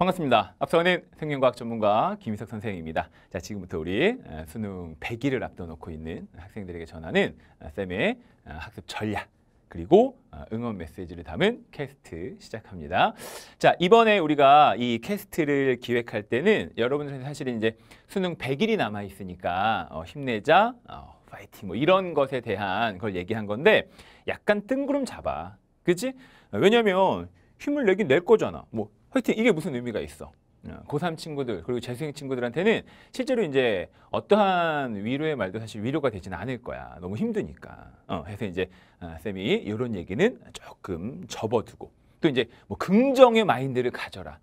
반갑습니다. 앞서는 생명과학 전문가 김희석 선생입니다. 자, 지금부터 우리 수능 100일을 앞둬놓고 있는 학생들에게 전하는 쌤의 학습 전략 그리고 어, 응원 메시지를 담은 캐스트 시작합니다. 자, 이번에 우리가 이 캐스트를 기획할 때는 여러분들 사실은 이제 수능 100일이 남아 있으니까 어, 힘내자, 어, 파이팅 뭐 이런 것에 대한 걸 얘기한 건데 약간 뜬구름 잡아. 그지 왜냐면 하 힘을 내긴 낼 거잖아. 뭐 하여튼 이게 무슨 의미가 있어. 어, 고3 친구들 그리고 재수생 친구들한테는 실제로 이제 어떠한 위로의 말도 사실 위로가 되지는 않을 거야. 너무 힘드니까. 어, 해서 이제 아, 쌤이 이런 얘기는 조금 접어두고 또 이제 뭐 긍정의 마인드를 가져라.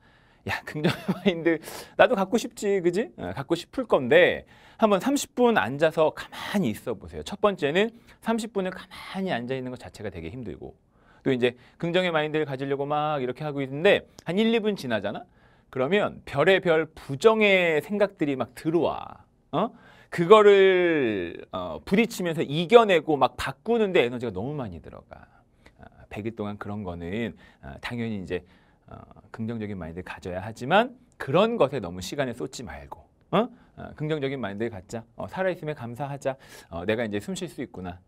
야, 긍정의 마인드 나도 갖고 싶지, 그지? 어, 갖고 싶을 건데 한번 30분 앉아서 가만히 있어 보세요. 첫 번째는 30분을 가만히 앉아 있는 것 자체가 되게 힘들고 또 이제 긍정의 마인드를 가지려고 막 이렇게 하고 있는데 한 1, 2분 지나잖아? 그러면 별의별 부정의 생각들이 막 들어와. 어? 그거를 어, 부딪히면서 이겨내고 막 바꾸는데 에너지가 너무 많이 들어가. 어, 아, 100일 동안 그런 거는 어, 당연히 이제 어, 긍정적인 마인드를 가져야 하지만 그런 것에 너무 시간을 쏟지 말고 어? 어 긍정적인 마인드를 갖자. 어, 살아있음에 감사하자. 어, 내가 이제 숨 쉴 수 있구나.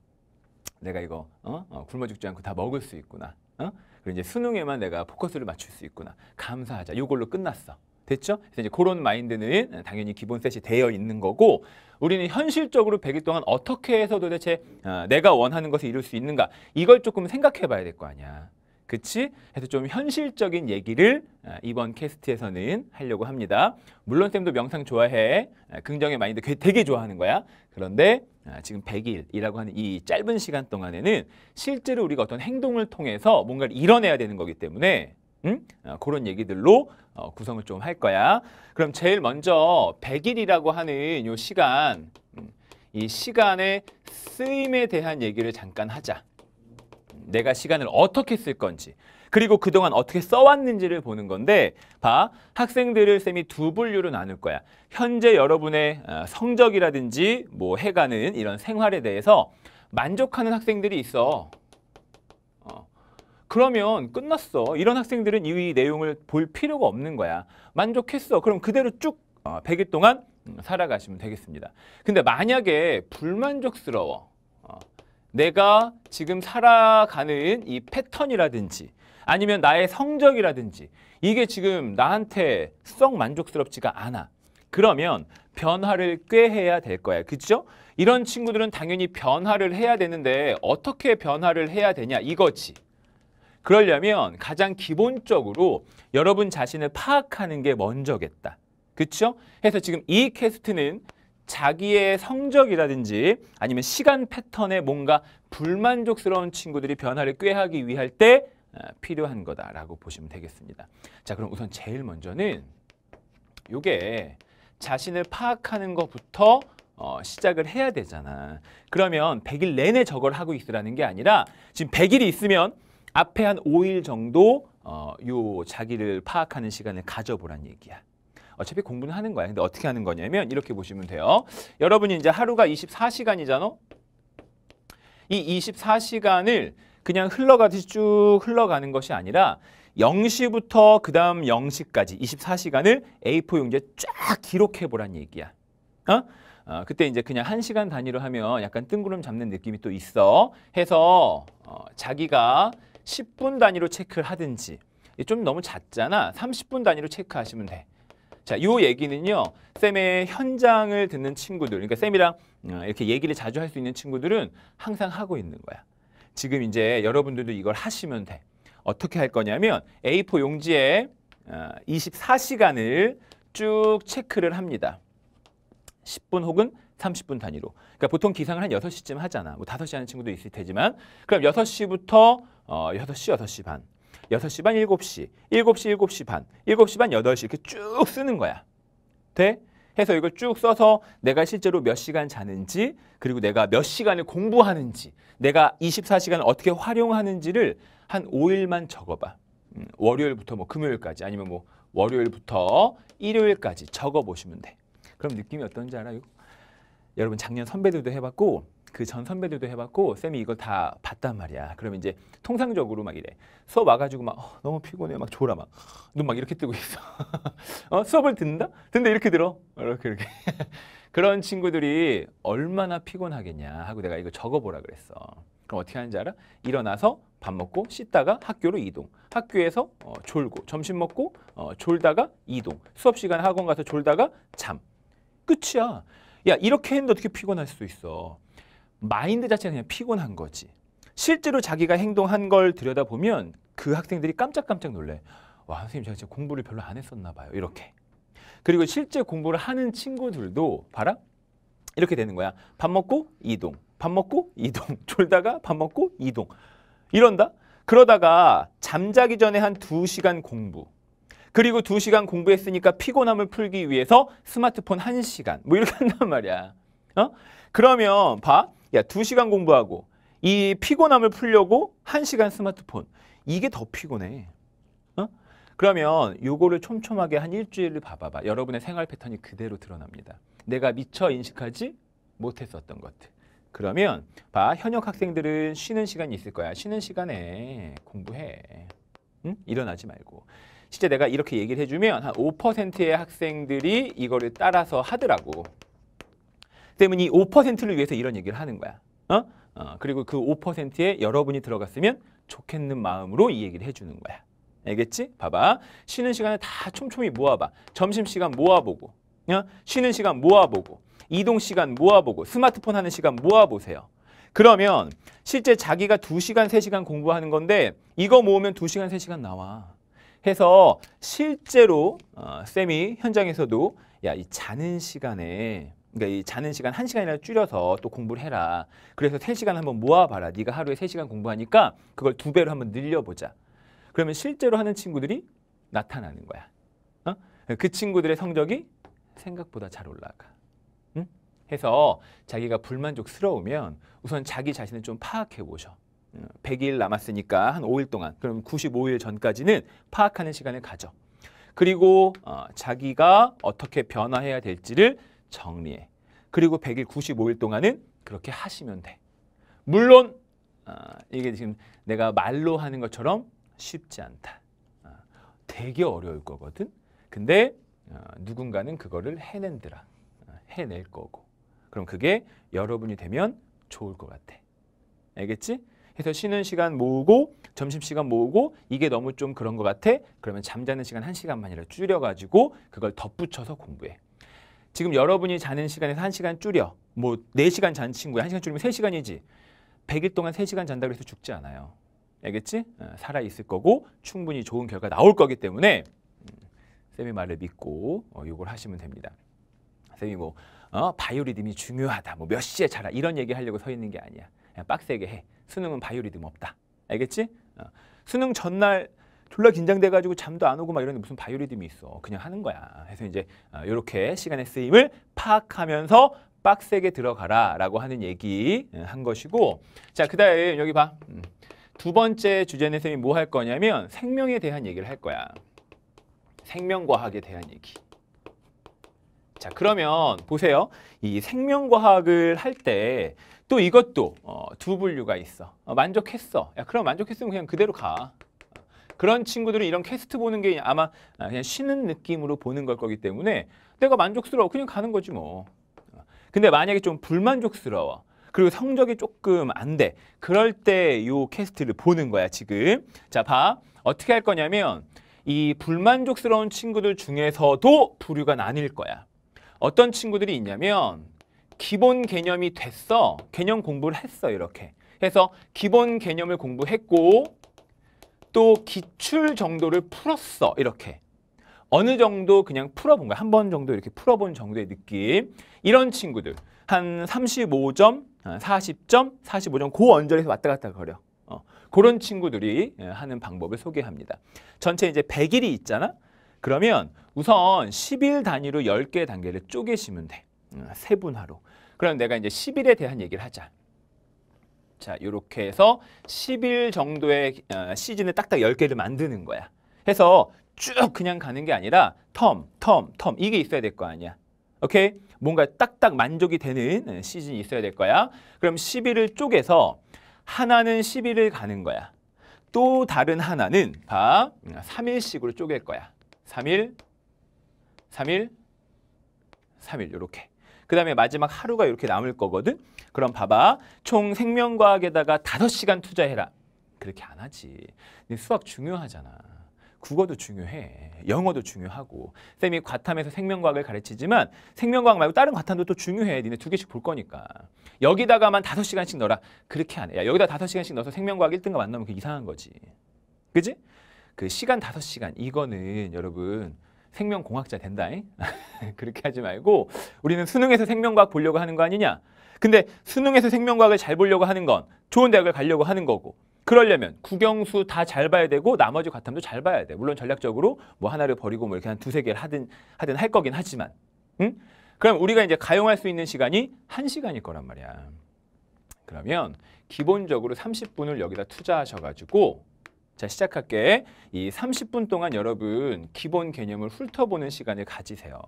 내가 이거 어? 어, 굶어 죽지 않고 다 먹을 수 있구나. 어? 그리고 이제 수능에만 내가 포커스를 맞출 수 있구나. 감사하자. 이걸로 끝났어. 됐죠? 그래서 이제 그런 마인드는 당연히 기본 셋이 되어 있는 거고 우리는 현실적으로 100일 동안 어떻게 해서 도대체 어, 내가 원하는 것을 이룰 수 있는가 이걸 조금 생각해 봐야 될 거 아니야. 그치? 해서 좀 현실적인 얘기를 아, 이번 캐스트에서는 하려고 합니다. 물론 쌤도 명상 좋아해. 아, 긍정의 마인드 되게 좋아하는 거야. 그런데 아, 지금 100일이라고 하는 이 짧은 시간 동안에는 실제로 우리가 어떤 행동을 통해서 뭔가를 이뤄내야 되는 거기 때문에 응? 그런 얘기들로 어, 구성을 좀 할 거야. 그럼 제일 먼저 100일이라고 하는 음, 이 시간, 이 시간의 쓰임에 대한 얘기를 잠깐 하자. 내가 시간을 어떻게 쓸 건지 그리고 그동안 어떻게 써왔는지를 보는 건데 봐 학생들을 쌤이 두 분류로 나눌 거야 현재 여러분의 어, 성적이라든지 뭐 해가는 이런 생활에 대해서 만족하는 학생들이 있어 어. 그러면 끝났어 이런 학생들은 이 내용을 볼 필요가 없는 거야 만족했어 그럼 그대로 쭉 100일 어, 동안 음, 살아가시면 되겠습니다 근데 만약에 불만족스러워 내가 지금 살아가는 이 패턴이라든지 아니면 나의 성적이라든지 이게 지금 나한테 썩 만족스럽지가 않아. 그러면 변화를 꾀해야 될 거야. 그죠? 이런 친구들은 당연히 변화를 해야 되는데 어떻게 변화를 해야 되냐 이거지. 그러려면 가장 기본적으로 여러분 자신을 파악하는 게 먼저겠다. 그쵸? 해서 지금 이 캐스트는 자기의 성적이라든지 아니면 시간 패턴에 뭔가 불만족스러운 친구들이 변화를 꾀하기 위할 때 어, 필요한 거다라고 보시면 되겠습니다. 자, 그럼 우선 제일 먼저는 요게 자신을 파악하는 것부터 어, 시작을 해야 되잖아. 그러면 100일 내내 저걸 하고 있으라는 게 아니라 지금 100일이 있으면 앞에 한 5일 정도 어, 요 자기를 파악하는 시간을 가져보란 얘기야. 어차피 공부는 하는 거야. 근데 어떻게 하는 거냐면 이렇게 보시면 돼요. 여러분이 이제 하루가 24시간이잖아. 이 24시간을 그냥 흘러가듯이 쭉 흘러가는 것이 아니라 0시부터 그 다음 0시까지 24시간을 A4 용지에 쫙 기록해보란 얘기야. 어? 어, 그때 이제 그냥 한시간 단위로 하면 약간 뜬구름 잡는 느낌이 또 있어. 해서 어, 자기가 10분 단위로 체크를 하든지 좀 너무 잦잖아. 30분 단위로 체크하시면 돼. 자, 요 얘기는요. 쌤의 현장을 듣는 친구들, 그러니까 쌤이랑 어, 이렇게 얘기를 자주 할 수 있는 친구들은 항상 하고 있는 거야. 지금 이제 여러분들도 이걸 하시면 돼. 어떻게 할 거냐면 A4 용지에 24시간을 어, 쭉 체크를 합니다. 10분 혹은 30분 단위로. 그러니까 보통 기상을 한 6시쯤 하잖아. 뭐 5시 하는 친구도 있을 테지만 그럼 6시부터 어, 6시, 6시 반 6시 반, 7시일시일시 반, 7시 반, 8시 이렇게 쭉 쓰는 거야. 돼? 해서 이걸 쭉 써서 내가 실제로 몇 시간 자는지 그리고 내가 몇 시간을 공부하는지 내가 24시간을 어떻게 활용하는지를 한 5일만 적어봐. 음, 월요일부터 뭐 금요일까지 아니면 뭐 월요일부터 일요일까지 적어보시면 돼. 그럼 느낌이 어떤지 알아요? 여러분 작년 선배들도 해봤고 그전 선배들도 해봤고 쌤이 이걸 다 봤단 말이야. 그러면 이제 통상적으로 막 이래. 수업 와가지고 막 어, 너무 피곤해 막 졸아 막 눈 막 이렇게 뜨고 있어. 어, 수업을 듣는다? 듣는데 이렇게 들어. 이렇게 이렇게. 그런 친구들이 얼마나 피곤하겠냐 하고 내가 이거 적어보라 그랬어. 그럼 어떻게 하는지 알아? 일어나서 밥 먹고 씻다가 학교로 이동. 학교에서 어, 졸고 점심 먹고 어, 졸다가 이동. 수업 시간 학원 가서 졸다가 잠. 끝이야. 야 이렇게 했는데 어떻게 피곤할 수 있어. 마인드 자체가 그냥 피곤한 거지. 실제로 자기가 행동한 걸 들여다보면 그 학생들이 깜짝깜짝 놀래. 와, 선생님 제가 진짜 공부를 별로 안 했었나 봐요. 이렇게. 그리고 실제 공부를 하는 친구들도 봐라. 이렇게 되는 거야. 밥 먹고 이동. 밥 먹고 이동. 졸다가 밥 먹고 이동. 이런다. 그러다가 잠자기 전에 한 두시간 공부. 그리고 두시간 공부했으니까 피곤함을 풀기 위해서 스마트폰 한시간뭐 이렇게 한단 말이야. 어? 그러면 봐. 야, 두시간 공부하고 이 피곤함을 풀려고 한시간 스마트폰. 이게 더 피곤해. 어? 그러면 요거를 촘촘하게 한 일주일을 봐봐봐. 여러분의 생활 패턴이 그대로 드러납니다. 내가 미처 인식하지 못했었던 것들. 그러면 봐 현역 학생들은 쉬는 시간이 있을 거야. 쉬는 시간에 공부해. 응? 일어나지 말고. 실제 내가 이렇게 얘기를 해주면 한 5%의 학생들이 이거를 따라서 하더라고. 때문에 이 5%를 위해서 이런 얘기를 하는 거야. 어? 어 그리고 그 5%에 여러분이 들어갔으면 좋겠는 마음으로 이 얘기를 해주는 거야. 알겠지? 봐봐. 쉬는 시간에 다 촘촘히 모아봐. 점심시간 모아보고 어? 쉬는 시간 모아보고 이동 시간 모아보고 스마트폰 하는 시간 모아보세요. 그러면 실제 자기가 2시간3시간 공부하는 건데 이거 모으면 2시간3시간 나와. 해서 실제로 어, 쌤이 현장에서도 야, 이 자는 시간에 그러니까 이 자는 시간 한시간이라 줄여서 또 공부를 해라. 그래서 세시간 한번 모아봐라. 네가 하루에 세시간 공부하니까 그걸 두 배로 한번 늘려보자. 그러면 실제로 하는 친구들이 나타나는 거야. 어? 그 친구들의 성적이 생각보다 잘 올라가. 응? 해서 자기가 불만족스러우면 우선 자기 자신을 좀 파악해 보셔. 100일 남았으니까 한 5일 동안 그럼 95일 전까지는 파악하는 시간을 가져. 그리고 어, 자기가 어떻게 변화해야 될지를 정리해. 그리고 100일 95일 동안은 그렇게 하시면 돼. 물론 아, 이게 지금 내가 말로 하는 것처럼 쉽지 않다. 아, 되게 어려울 거거든. 근데 어, 누군가는 그거를 해낸더라. 아, 해낼 거고. 그럼 그게 여러분이 되면 좋을 것 같아. 알겠지? 그래서 쉬는 시간 모으고 점심시간 모으고 이게 너무 좀 그런 것 같아? 그러면 잠자는 시간 한시간만이라 줄여가지고 그걸 덧붙여서 공부해. 지금 여러분이 자는 시간에서 1시간 줄여. 뭐 4시간 잔 친구야. 1시간 줄이면 3시간이지. 100일 동안 3시간 잔다고 해서 죽지 않아요. 알겠지? 어, 살아 있을 거고 충분히 좋은 결과 나올 거기 때문에 음, 쌤의 말을 믿고 어, 걸 하시면 됩니다. 쌤이 뭐 어, 바이오리듬이 중요하다. 뭐 몇 시에 자라 이런 얘기 하려고 서 있는 게 아니야. 그냥 빡세게 해. 수능은 바이오리듬 없다. 알겠지? 어. 수능 전날 졸라 긴장돼가지고 잠도 안 오고 막 이러는데 무슨 바이오리듬이 있어. 그냥 하는 거야. 그래서 이제 이렇게 어, 시간의 쓰임을 파악하면서 빡세게 들어가라 라고 하는 얘기 예, 한 것이고 자, 그 다음 여기 봐. 음. 두 번째 주제는 선생님이뭐 할 거냐면 생명에 대한 얘기를 할 거야. 생명과학에 대한 얘기. 자, 그러면 보세요. 이 생명과학을 할 때 또 이것도 어, 두 분류가 있어. 어, 만족했어. 야, 그럼 만족했으면 그냥 그대로 가. 그런 친구들은 이런 캐스트 보는 게 아마 그냥 쉬는 느낌으로 보는 걸 거기 때문에 내가 만족스러워 그냥 가는 거지 뭐. 근데 만약에 좀 불만족스러워. 그리고 성적이 조금 안 돼. 그럴 때 요 캐스트를 보는 거야, 지금. 자, 봐. 어떻게 할 거냐면 이 불만족스러운 친구들 중에서도 부류가 나뉠 거야. 어떤 친구들이 있냐면 기본 개념이 됐어. 개념 공부를 했어, 이렇게. 해서 기본 개념을 공부했고 또 기출 정도를 풀었어 이렇게 어느 정도 그냥 풀어본 거야 한 번 정도 이렇게 풀어본 정도의 느낌 이런 친구들 한 35점, 40점, 45점 고그 언저리에서 왔다 갔다 거려 어, 그런 친구들이 예, 하는 방법을 소개합니다 전체 이제 100일이 있잖아 그러면 우선 10일 단위로 10개 단계를 쪼개시면 돼 어, 세분화로 그럼 내가 이제 10일에 대한 얘기를 하자 자, 이렇게 해서 10일 정도의 어, 시즌을 딱딱 10개를 만드는 거야. 해서 쭉 그냥 가는 게 아니라 텀, 텀, 텀 이게 있어야 될 거 아니야. 오케이? 뭔가 딱딱 만족이 되는 어, 시즌이 있어야 될 거야. 그럼 10일을 쪼개서 하나는 10일을 가는 거야. 또 다른 하나는 봐. 3일씩으로 쪼갤 거야. 3일, 3일, 3일 요렇게. 그 다음에 마지막 하루가 이렇게 남을 거거든. 그럼 봐봐. 총 생명과학에다가 5 시간 투자해라. 그렇게 안 하지. 근데 수학 중요하잖아. 국어도 중요해. 영어도 중요하고. 쌤이 과탐에서 생명과학을 가르치지만 생명과학 말고 다른 과탐도 또 중요해. 니네 두 개씩 볼 거니까. 여기다가만 5 시간씩 넣어라. 그렇게 안 해. 야, 여기다 5 시간씩 넣어서 생명과학 1등과 만나면 그게 이상한 거지. 그지? 그 시간 5 시간 이거는 여러분 생명공학자 된다. 잉 그렇게 하지 말고 우리는 수능에서 생명과학 보려고 하는 거 아니냐? 근데 수능에서 생명과학을 잘 보려고 하는 건 좋은 대학을 가려고 하는 거고 그러려면 국영수 다 잘 봐야 되고 나머지 과탐도 잘 봐야 돼. 물론 전략적으로 뭐 하나를 버리고 뭐 이렇게 한 두세 개를 하든 하든 할 거긴 하지만 응? 그럼 우리가 이제 가용할 수 있는 시간이 한시간일 거란 말이야. 그러면 기본적으로 30분을 여기다 투자하셔가지고 자 시작할게. 이 30분 동안 여러분 기본 개념을 훑어보는 시간을 가지세요.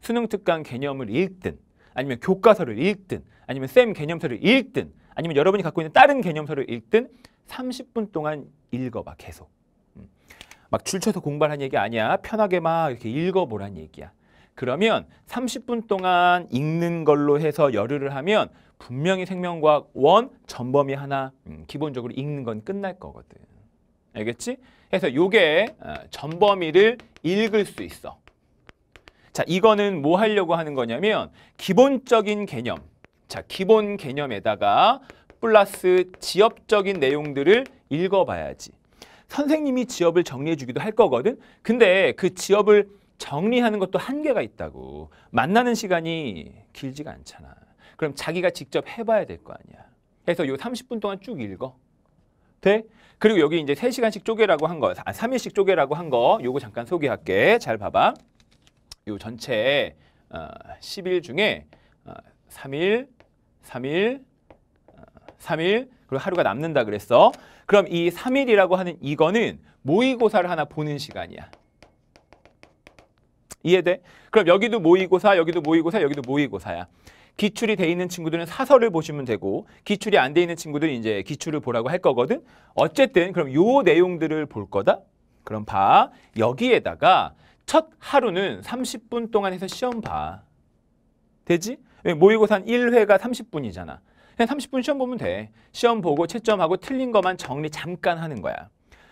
수능 특강 개념을 읽든 아니면 교과서를 읽든 아니면 쌤 개념서를 읽든 아니면 여러분이 갖고 있는 다른 개념서를 읽든 30분 동안 읽어봐 계속. 음. 막 줄쳐서 공부하는 얘기 아니야. 편하게 막 이렇게 읽어보란 얘기야. 그러면 30분 동안 읽는 걸로 해서 열흘을 하면 분명히 생명과학 1 전범위 하나 음, 기본적으로 읽는 건 끝날 거거든. 알겠지? 그래서 요게 어, 전범위를 읽을 수 있어. 자, 이거는 뭐 하려고 하는 거냐면 기본적인 개념. 자, 기본 개념에다가 플러스 지엽적인 내용들을 읽어봐야지. 선생님이 지엽을 정리해주기도 할 거거든. 근데 그 지엽을 정리하는 것도 한계가 있다고. 만나는 시간이 길지가 않잖아. 그럼 자기가 직접 해봐야 될 거 아니야. 해서요 30분 동안 쭉 읽어. 돼? 그리고 여기 이제 3시간씩 쪼개라고 한 거, 아, 3일씩 쪼개라고 한 거, 요거 잠깐 소개할게. 잘 봐봐. 이 전체 어, 10일 중에 3일, 3일, 3일 그리고 하루가 남는다 그랬어. 그럼 이 3일이라고 하는 이거는 모의고사를 하나 보는 시간이야. 이해돼? 그럼 여기도 모의고사, 여기도 모의고사, 여기도 모의고사야. 기출이 돼 있는 친구들은 사설을 보시면 되고 기출이 안 돼 있는 친구들은 이제 기출을 보라고 할 거거든. 어쨌든 그럼 요 내용들을 볼 거다. 그럼 봐. 여기에다가 첫 하루는 30분 동안 해서 시험 봐. 되지? 모의고사 1회가 30분이잖아. 그냥 30분 시험 보면 돼. 시험 보고 채점하고 틀린 것만 정리 잠깐 하는 거야.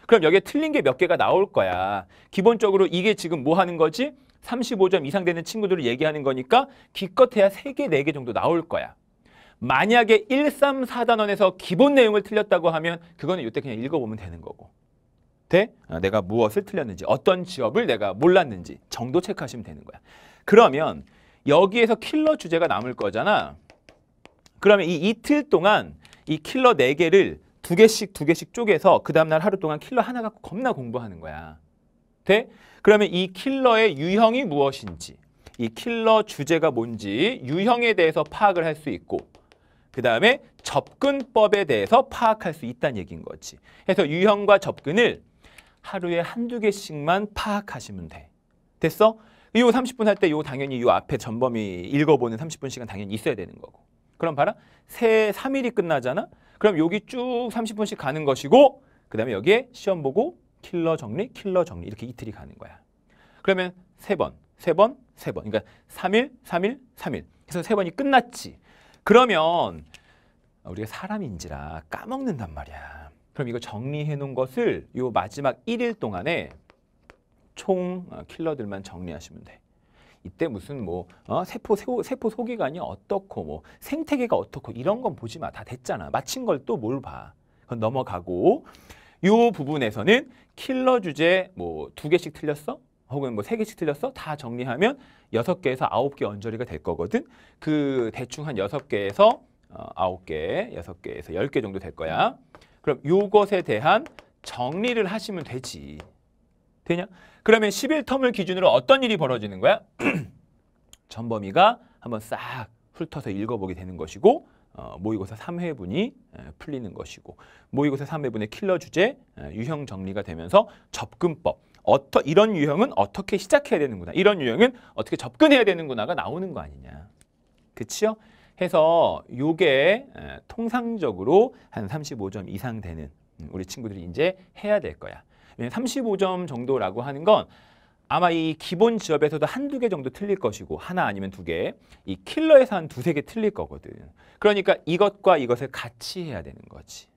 그럼 여기에 틀린 게 몇 개가 나올 거야. 기본적으로 이게 지금 뭐 하는 거지? 35점 이상 되는 친구들을 얘기하는 거니까 기껏해야 3개, 4개 정도 나올 거야. 만약에 1, 3, 4단원에서 기본 내용을 틀렸다고 하면 그거는 이때 그냥 읽어보면 되는 거고. 때 어, 내가 무엇을 틀렸는지 어떤 지업을 내가 몰랐는지 정도 체크하시면 되는 거야. 그러면 여기에서 킬러 주제가 남을 거잖아. 그러면 이 이틀 동안 이 킬러 4개를두 개씩 두 개씩 쪼개서 그 다음날 하루 동안 킬러 하나 갖고 겁나 공부하는 거야. 돼? 그러면 이 킬러의 유형이 무엇인지 이 킬러 주제가 뭔지 유형에 대해서 파악을 할 수 있고 그 다음에 접근법에 대해서 파악할 수 있다는 얘기인 거지. 그래서 유형과 접근을 하루에 한두 개씩만 파악하시면 돼. 됐어? 요 30분 할때요 당연히 요 앞에 전범위 읽어보는 30분 시간 당연히 있어야 되는 거고. 그럼 봐라. 새 3일이 끝나잖아. 그럼 여기 쭉 30분씩 가는 것이고 그 다음에 여기에 시험 보고 킬러 정리, 킬러 정리 이렇게 이틀이 가는 거야. 그러면 세 번, 세 번, 세 번. 그러니까 3일, 3일, 3일. 그래서 세 번이 끝났지. 그러면 우리가 사람인지라 까먹는단 말이야. 그럼 이거 정리해 놓은 것을 요 마지막 1일 동안에 총 어, 킬러들만 정리하시면 돼. 이때 무슨 뭐 어? 세포 세포, 세포 소기관이 어떻고 뭐 생태계가 어떻고 이런 건 보지 마. 다 됐잖아. 마친 걸 또 뭘 봐. 그건 넘어가고 요 부분에서는 킬러 주제 뭐 두 개씩 틀렸어? 혹은 뭐 세 개씩 틀렸어? 다 정리하면 여섯 개에서 아홉 개 언저리가 될 거거든. 그 대충 한 여섯 개에서 어, 아홉 개, 여섯 개에서 열 개 정도 될 거야. 그럼 요것에 대한 정리를 하시면 되지. 되냐? 그러면 11텀을 기준으로 어떤 일이 벌어지는 거야? 전범위가 한번 싹 훑어서 읽어보게 되는 것이고 어, 모의고사 3회분이 풀리는 것이고 모의고사 3회분의 킬러 주제 유형 정리가 되면서 접근법 어떠, 이런 유형은 어떻게 시작해야 되는구나 이런 유형은 어떻게 접근해야 되는구나가 나오는 거 아니냐 그치요? 해서 요게 통상적으로 한 35점 이상 되는 음, 우리 친구들이 이제 해야 될 거야. 35점 정도라고 하는 건 아마 이 기본 지업에서도 한 두 개 정도 틀릴 것이고 하나 아니면 두 개, 이 킬러에서 한 두세 개 틀릴 거거든. 그러니까 이것과 이것을 같이 해야 되는 거지.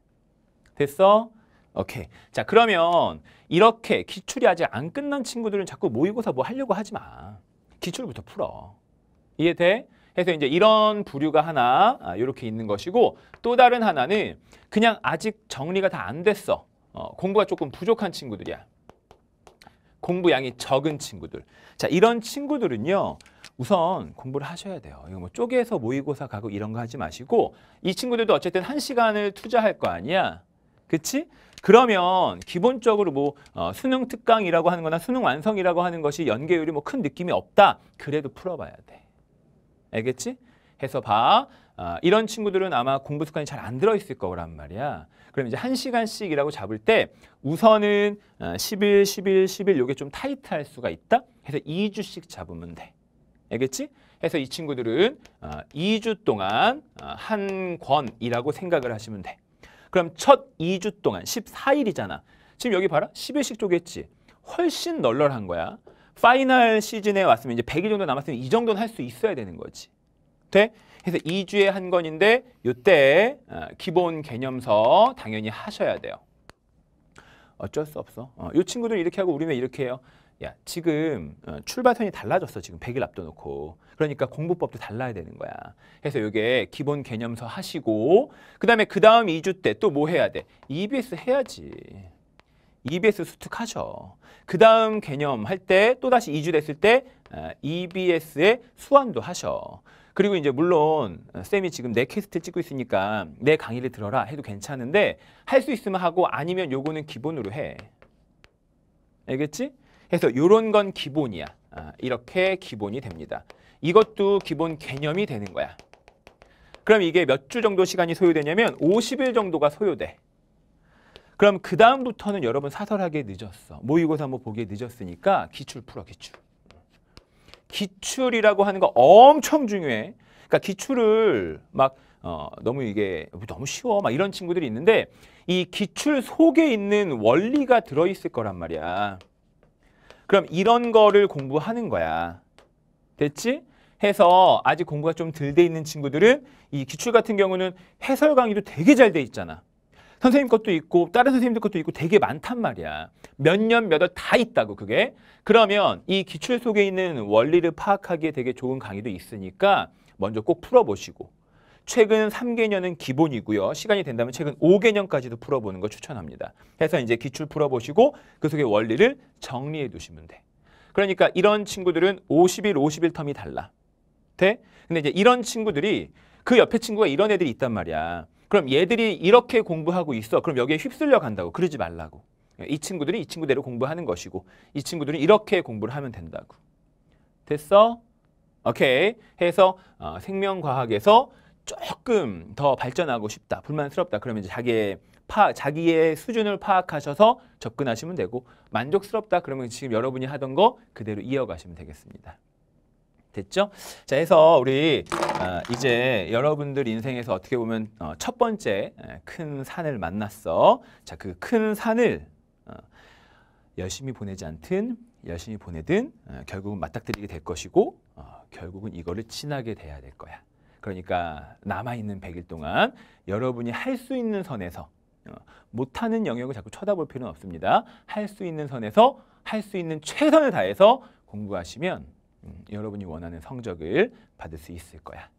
됐어? 오케이. 자 그러면 이렇게 기출이 아직 안 끝난 친구들은 자꾸 모의고사 뭐 하려고 하지 마. 기출부터 풀어. 이해돼? 해서 이제 이런 부류가 하나 이렇게 아, 있는 것이고 또 다른 하나는 그냥 아직 정리가 다 안 됐어. 어, 공부가 조금 부족한 친구들이야. 공부 양이 적은 친구들. 자, 이런 친구들은요. 우선 공부를 하셔야 돼요. 이거 뭐 쪼개서 모의고사 가고 이런 거 하지 마시고 이 친구들도 어쨌든 한 시간을 투자할 거 아니야. 그치? 그러면 기본적으로 뭐 어, 수능 특강이라고 하는 거나 수능 완성이라고 하는 것이 연계율이 뭐 큰 느낌이 없다. 그래도 풀어봐야 돼. 알겠지? 해서 봐. 아, 이런 친구들은 아마 공부 습관이 잘 안 들어있을 거란 말이야. 그럼 이제 한시간씩이라고 잡을 때 우선은 10일, 아, 10일, 10일 요게 좀 타이트할 수가 있다? 해서 2주씩 잡으면 돼. 알겠지? 해서 이 친구들은 2주 아, 동안 아, 한 권이라고 생각을 하시면 돼. 그럼 첫 2주 동안 14일이잖아. 지금 여기 봐라. 10일씩 쪼갰지. 훨씬 널널한 거야. 파이널 시즌에 왔으면 이제 100일 정도 남았으면 이 정도는 할 수 있어야 되는 거지. 돼? 그래서 2주에 한 건인데 요때 어, 기본 개념서 당연히 하셔야 돼요. 어쩔 수 없어. 어, 요 친구들 이렇게 하고 우리는 이렇게 해요. 야 지금 어, 출발선이 달라졌어 지금 100일 앞둬놓고 그러니까 공부법도 달라야 되는 거야 그래서 이게 기본 개념서 하시고 그 다음에 그 다음 2주 때 또 뭐 해야 돼? EBS 해야지 EBS 수특하죠. 그 다음 개념 할 때 또다시 2주 됐을 때 EBS의 수완도 하셔. 그리고 이제 물론 어, 쌤이 지금 내 캐스트 찍고 있으니까 내 강의를 들어라 해도 괜찮은데 할 수 있으면 하고 아니면 요거는 기본으로 해. 알겠지? 해서 요런 건 기본이야. 아, 이렇게 기본이 됩니다. 이것도 기본 개념이 되는 거야. 그럼 이게 몇 주 정도 시간이 소요되냐면 50일 정도가 소요돼. 그럼 그 다음부터는 여러분 사설하게 늦었어. 모의고사 한번 보기에 늦었으니까 기출 풀어 기출. 기출이라고 하는 거 엄청 중요해. 그러니까 기출을 막 어, 너무 이게 너무 쉬워 막 이런 친구들이 있는데 이 기출 속에 있는 원리가 들어있을 거란 말이야. 그럼 이런 거를 공부하는 거야. 됐지? 해서 아직 공부가 좀 덜 돼 있는 친구들은 이 기출 같은 경우는 해설 강의도 되게 잘 돼 있잖아. 선생님 것도 있고 다른 선생님들 것도 있고 되게 많단 말이야. 몇 년 몇 월 다 있다고 그게. 그러면 이 기출 속에 있는 원리를 파악하기에 되게 좋은 강의도 있으니까 먼저 꼭 풀어보시고 최근 3개년은 기본이고요. 시간이 된다면 최근 5개년까지도 풀어보는 걸 추천합니다. 해서 이제 기출 풀어보시고 그속에 원리를 정리해 두시면 돼. 그러니까 이런 친구들은 50일, 50일 텀이 달라. 돼? 근데 이제 이런 친구들이 그 옆에 친구가 이런 애들이 있단 말이야. 그럼 얘들이 이렇게 공부하고 있어. 그럼 여기에 휩쓸려 간다고. 그러지 말라고. 이 친구들이 이 친구대로 공부하는 것이고 이 친구들은 이렇게 공부를 하면 된다고. 됐어? 오케이. 해서 어, 생명과학에서 조금 더 발전하고 싶다. 불만스럽다. 그러면 이제 자기의 파, 자기의 수준을 파악하셔서 접근하시면 되고 만족스럽다. 그러면 지금 여러분이 하던 거 그대로 이어가시면 되겠습니다. 됐죠? 자, 해서 우리 아, 이제 여러분들 인생에서 어떻게 보면 어, 첫 번째 큰 산을 만났어. 자, 그 큰 산을 어, 열심히 보내지 않든 열심히 보내든 어, 결국은 맞닥뜨리게 될 것이고 결국은 이거를 친하게 돼야 될 거야. 그러니까 남아있는 100일 동안 여러분이 할 수 있는 선에서 못하는 영역을 자꾸 쳐다볼 필요는 없습니다. 할 수 있는 선에서 할 수 있는 최선을 다해서 공부하시면 음, 여러분이 원하는 성적을 받을 수 있을 거야.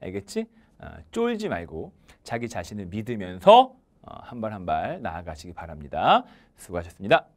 알겠지? 어, 쫄지 말고 자기 자신을 믿으면서 어, 한발 한 발 나아가시기 바랍니다. 수고하셨습니다.